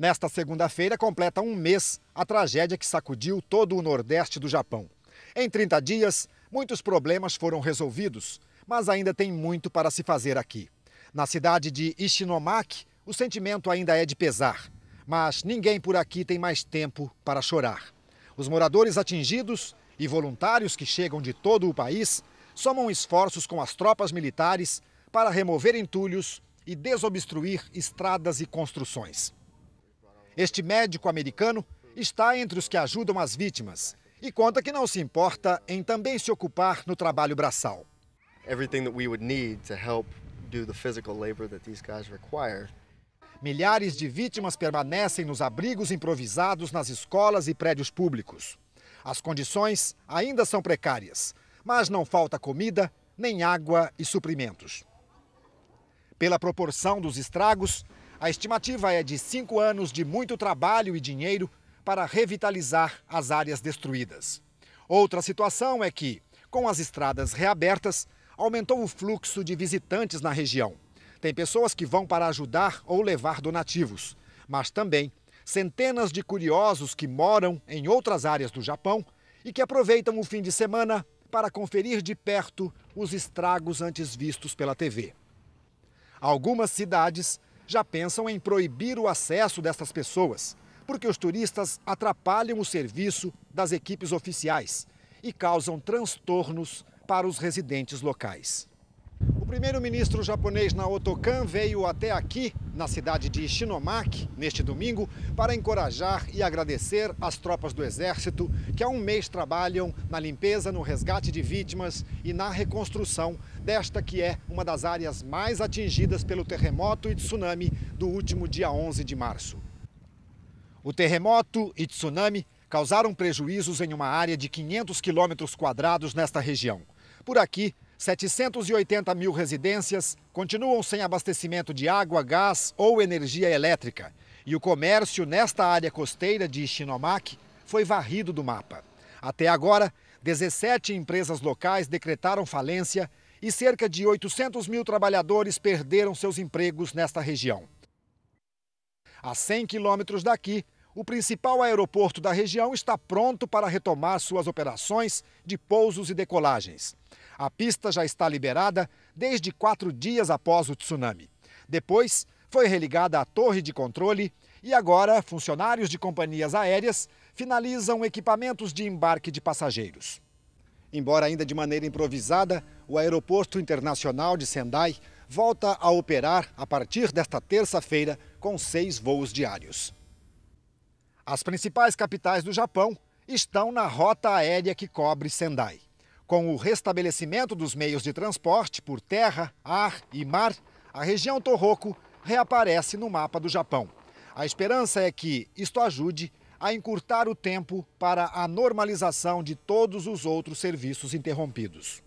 Nesta segunda-feira, completa um mês a tragédia que sacudiu todo o Nordeste do Japão. Em 30 dias, muitos problemas foram resolvidos, mas ainda tem muito para se fazer aqui. Na cidade de Ishinomaki, o sentimento ainda é de pesar, mas ninguém por aqui tem mais tempo para chorar. Os moradores atingidos e voluntários que chegam de todo o país somam esforços com as tropas militares para remover entulhos e desobstruir estradas e construções. Este médico americano está entre os que ajudam as vítimas e conta que não se importa em também se ocupar no trabalho braçal. Milhares de vítimas permanecem nos abrigos improvisados nas escolas e prédios públicos. As condições ainda são precárias, mas não falta comida, nem água e suprimentos. Pela proporção dos estragos, a estimativa é de cinco anos de muito trabalho e dinheiro para revitalizar as áreas destruídas. Outra situação é que, com as estradas reabertas, aumentou o fluxo de visitantes na região. Tem pessoas que vão para ajudar ou levar donativos, mas também centenas de curiosos que moram em outras áreas do Japão e que aproveitam o fim de semana para conferir de perto os estragos antes vistos pela TV. Algumas cidades já pensam em proibir o acesso destas pessoas, porque os turistas atrapalham o serviço das equipes oficiais e causam transtornos para os residentes locais. O primeiro-ministro japonês Naoto Kan veio até aqui na cidade de Chinomac neste domingo para encorajar e agradecer as tropas do Exército que há um mês trabalham na limpeza, no resgate de vítimas e na reconstrução desta que é uma das áreas mais atingidas pelo terremoto e tsunami do último dia 11 de março. O terremoto e tsunami causaram prejuízos em uma área de 500 quilômetros quadrados nesta região. Por aqui, 780 mil residências continuam sem abastecimento de água, gás ou energia elétrica. E o comércio nesta área costeira de Shinomaki foi varrido do mapa. Até agora, 17 empresas locais decretaram falência e cerca de 800 mil trabalhadores perderam seus empregos nesta região. A 100 quilômetros daqui, o principal aeroporto da região está pronto para retomar suas operações de pousos e decolagens. A pista já está liberada desde quatro dias após o tsunami. Depois, foi religada a torre de controle e agora funcionários de companhias aéreas finalizam equipamentos de embarque de passageiros. Embora ainda de maneira improvisada, o Aeroporto Internacional de Sendai volta a operar a partir desta terça-feira com seis voos diários. As principais capitais do Japão estão na rota aérea que cobre Sendai. Com o restabelecimento dos meios de transporte por terra, ar e mar, a região Tohoku reaparece no mapa do Japão. A esperança é que isto ajude a encurtar o tempo para a normalização de todos os outros serviços interrompidos.